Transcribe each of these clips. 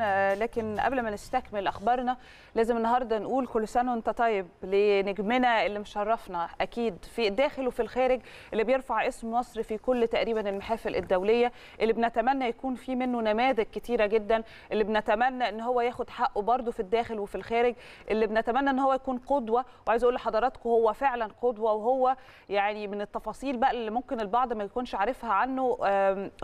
آه، لكن قبل ما نستكمل اخبارنا لازم النهارده نقول كل سنه وانت طيب لنجمنا اللي مشرفنا اكيد في الداخل وفي الخارج اللي بيرفع اسم مصر في كل تقريبا المحافل الدوليه اللي بنتمنى يكون في منه نماذج كتيره جدا اللي بنتمنى ان هو ياخد حقه برده في الداخل وفي الخارج اللي بنتمنى ان هو يكون قدوه وعايز اقول لحضراتكم هو فعلا قدوه وهو يعني من التفاصيل بقى اللي ممكن البعض ما يكونش عارفها عنه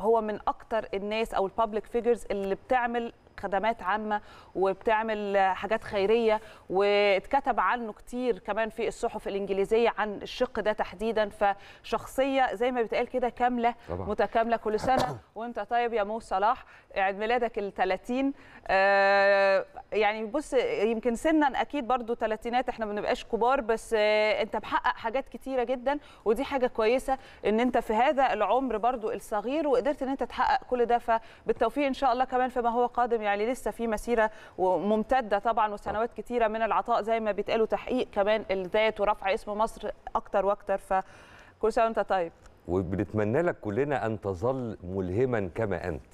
هو من اكتر الناس او البابليك فيجرز اللي بتعمل خدمات عامه وبتعمل حاجات خيريه واتكتب عنه كتير كمان في الصحف الانجليزيه عن الشق ده تحديدا فشخصيه زي ما بيتقال كده كامله طبعا. متكامله كل سنه وانت طيب يا مو صلاح عيد ميلادك ال 30 آه، يعني بص يمكن سنا اكيد برضو ثلاثينات احنا ما بنبقاش كبار بس آه، انت محقق حاجات كتيره جدا ودي حاجه كويسه ان انت في هذا العمر برضو الصغير وقدرت ان انت تحقق كل ده فبالتوفيق ان شاء الله كمان فيما هو قادم القادم يعني لسه في مسيره ممتده طبعا وسنوات كتيره من العطاء زي ما بيتقالوا تحقيق كمان الذات ورفع اسم مصر اكتر واكتر فكل سنه وانت طيب وبنتمنى لك كلنا ان تظل ملهما كما انت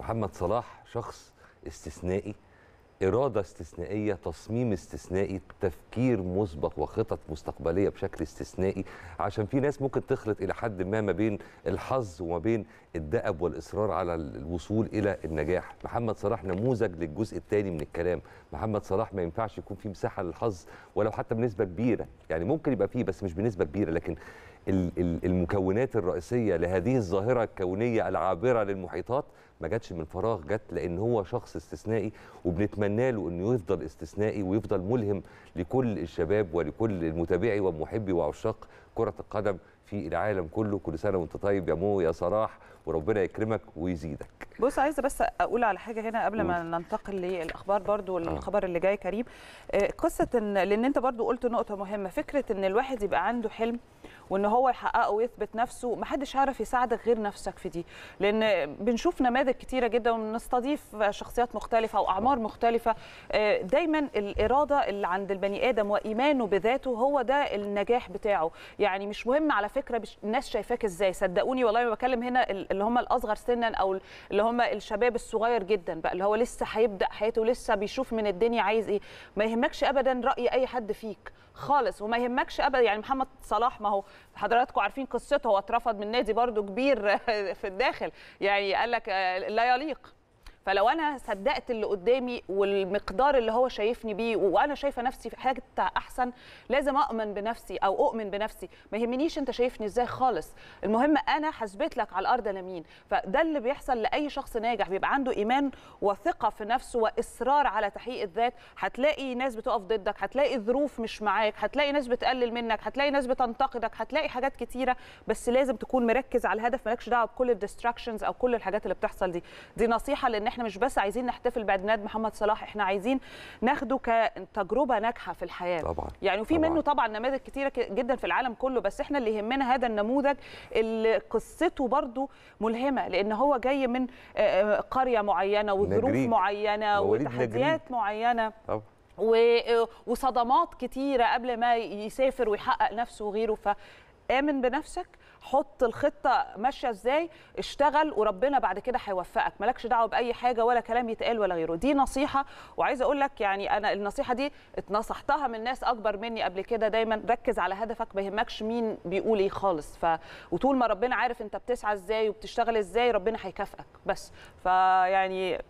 محمد صلاح شخص استثنائي إرادة استثنائية تصميم استثنائي تفكير مسبق وخطط مستقبلية بشكل استثنائي عشان في ناس ممكن تخلط إلى حد ما ما بين الحظ وما بين الدأب والإصرار على الوصول إلى النجاح محمد صلاح نموذج للجزء الثاني من الكلام محمد صلاح ما ينفعش يكون في مساحة للحظ ولو حتى بنسبة كبيرة يعني ممكن يبقى فيه بس مش بنسبة كبيرة لكن المكونات الرئيسية لهذه الظاهرة الكونية العابرة للمحيطات ما جاتش من فراغ جت لان هو شخص استثنائي وبنتمنى له انه يفضل استثنائي ويفضل ملهم لكل الشباب ولكل المتابعي ومحبي وعشاق كره القدم في العالم كله كل سنه وانت طيب يا مو يا صراح وربنا يكرمك ويزيدك بص عايزه بس اقول على حاجه هنا قبل ما ننتقل للاخبار برضو آه. والخبر اللي جاي كريم آه، قصه ان لان انت برضو قلت نقطه مهمه فكره ان الواحد يبقى عنده حلم وان هو يحققه ويثبت نفسه ما حدش هيعرف يساعدك غير نفسك في دي لان بنشوف نماذج كتيره جدا وبنستضيف شخصيات مختلفه واعمار مختلفه آه، دايما الاراده اللي عند البني ادم وايمانه بذاته هو ده النجاح بتاعه يعني مش مهم على فكره الناس شايفاك ازاي صدقوني والله ما بكلم هنا اللي هم الاصغر سنا او اللي هم الشباب الصغير جدا بقى اللي هو لسه هيبدا حياته ولسه بيشوف من الدنيا عايز ايه ما يهمكش ابدا راي اي حد فيك خالص وما يهمكش ابدا يعني محمد صلاح ما هو حضراتكم عارفين قصته هو اترفض من نادي برضو كبير في الداخل يعني قال لك آه، لا يليق فلو انا صدقت اللي قدامي والمقدار اللي هو شايفني بيه وانا شايفه نفسي في حاجه احسن لازم اؤمن بنفسي او اؤمن بنفسي ما يهمنيش انت شايفني ازاي خالص المهم انا حسبت لك على الارض انا مين فده اللي بيحصل لاي شخص ناجح بيبقى عنده ايمان وثقه في نفسه واصرار على تحقيق الذات هتلاقي ناس بتقف ضدك هتلاقي ظروف مش معاك هتلاقي ناس بتقلل منك هتلاقي ناس بتنتقدك هتلاقي حاجات كتيره بس لازم تكون مركز على الهدف مالكش دعوه بكل الديستراكشنز او كل الحاجات اللي بتحصل دي دي نصيحه لان احنا مش بس عايزين نحتفل بعيد محمد صلاح احنا عايزين ناخده كتجربه ناجحه في الحياه طبعا يعني وفي منه طبعا نماذج كتيره جدا في العالم كله بس احنا اللي يهمنا هذا النموذج اللي قصته برضو ملهمه لان هو جاي من قريه معينه وظروف معينه وتحديات معينه طبعا وصدمات كتيره قبل ما يسافر ويحقق نفسه وغيره فامن بنفسك حط الخطه ماشيه ازاي اشتغل وربنا بعد كده هيوفقك مالكش دعوه باي حاجه ولا كلام يتقال ولا غيره دي نصيحه وعايزه اقول لك يعني انا النصيحه دي اتنصحتها من ناس اكبر مني قبل كده دايما ركز على هدفك ما يهمكش مين بيقول ايه خالص ف وطول ما ربنا عارف انت بتسعى ازاي وبتشتغل ازاي ربنا هيكافئك بس فيعني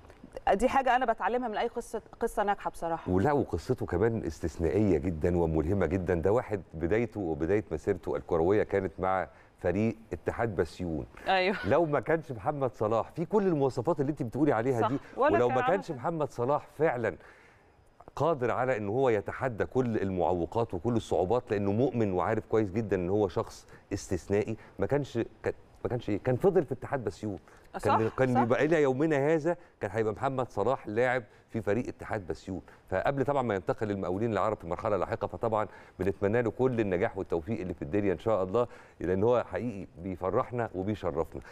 دي حاجه انا بتعلمها من اي قصه قصه ناجحه بصراحه ولا وقصته كمان استثنائيه جدا وملهمه جدا ده واحد بدايته وبدايه مسيرته الكرويه كانت مع فريق اتحاد بسيون ايوه لو ما كانش محمد صلاح في كل المواصفات اللي انت بتقولي عليها صح. دي ولو ما كانش محمد صلاح فعلا قادر على ان هو يتحدى كل المعوقات وكل الصعوبات لانه مؤمن وعارف كويس جدا ان هو شخص استثنائي ما كانش ما كانش كان فضل في اتحاد بسيون آه، كان صح كان يبقى الى يومنا هذا كان هيبقى محمد صلاح لاعب في فريق اتحاد بسيون فقبل طبعا ما ينتقل المقاولين العرب في مرحله لاحقه فطبعا بنتمنى له كل النجاح والتوفيق اللي في الدنيا ان شاء الله لان هو حقيقي بيفرحنا وبيشرفنا